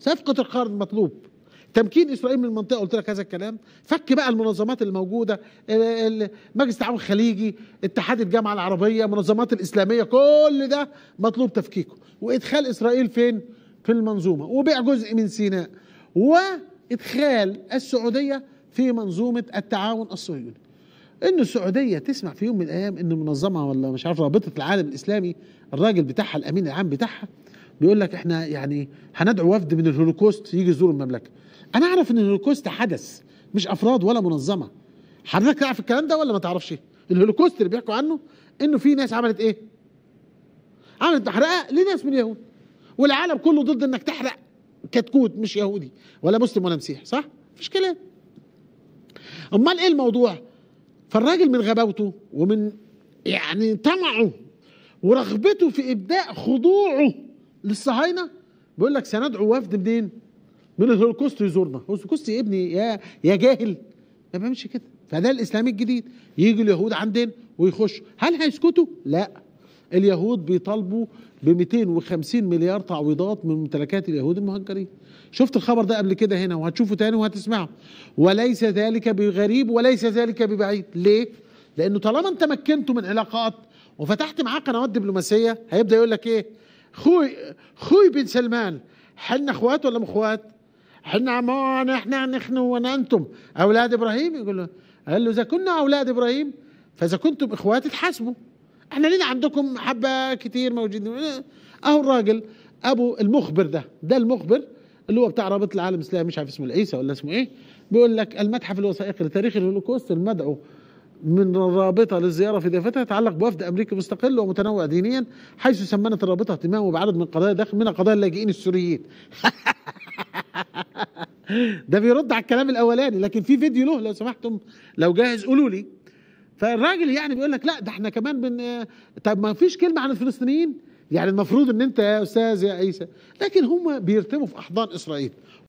صفقة القرن مطلوب تمكين اسرائيل من المنطقه قلت لك هذا الكلام فك بقى المنظمات الموجوده مجلس التعاون الخليجي اتحاد الجامعه العربيه المنظمات الاسلاميه كل ده مطلوب تفكيكه وادخال اسرائيل فين في المنظومه وبيع جزء من سيناء وادخال السعوديه في منظومه التعاون الصهيوني ان السعوديه تسمع في يوم من الايام ان منظمه ولا مش عارف رابطه العالم الاسلامي الراجل بتاعها الامين العام بتاعها بيقول لك احنا يعني هندعو وفد من الهولوكوست يجي يزور المملكه انا اعرف ان الهولوكوست حدث مش افراد ولا منظمه حضرتك تعرف الكلام ده ولا ما تعرفش الهولوكوست اللي بيحكوا عنه انه في ناس عملت ايه عملت تحرقه لناس من اليهود والعالم كله ضد انك تحرق كتكوت مش يهودي ولا مسلم ولا مسيحي صح مفيش كلام امال ايه الموضوع فالراجل من غباوته ومن يعني طمعه ورغبته في ابداء خضوعه للصهاينه بيقول لك سندعو وفد منين؟ من الهولوكوست يزورنا الهولوكوست يا ابني يا يا جاهل ما بيعملش كده فده الاسلام الجديد يجي اليهود عندنا ويخشوا هل هيسكتوا؟ لا اليهود بيطالبوا ب 250 مليار تعويضات من ممتلكات اليهود المهجرين شفت الخبر ده قبل كده هنا وهتشوفه تاني وهتسمعه وليس ذلك بغريب وليس ذلك ببعيد ليه لانه طالما انت مكنته من علاقات وفتحت معاه قنوات دبلوماسيه هيبدا يقول لك ايه خوي خوي بن سلمان حنا اخوات ولا مخوات حنا عمان احنا نحن وانتم اولاد ابراهيم يقول له قال له اذا كنا اولاد ابراهيم فاذا كنتم اخوات تحاسبوا احنا لنا عندكم حبه كثير موجودين اهو الراجل ابو المخبر ده ده المخبر اللي هو بتاع رابطه العالم الاسلامي مش عارف اسمه العيسى ولا اسمه ايه بيقول لك المتحف الوثائقي لتاريخ الهولوكوست المدعو من رابطة للزيارة في ضيافتها يتعلق بوفد أمريكي مستقل ومتنوع دينيا حيث سمنت الرابطة اهتمامه بعدد من قضايا داخل من قضايا اللاجئين السوريين ده بيرد على الكلام الأولاني لكن في فيديو له لو سمحتم لو جاهز قولوا لي فالراجل يعني بيقول لك لا ده احنا كمان بن طب ما فيش كلمة عن الفلسطينيين يعني المفروض ان انت يا استاذ يا عيسى لكن هم بيرتموا في احضان اسرائيل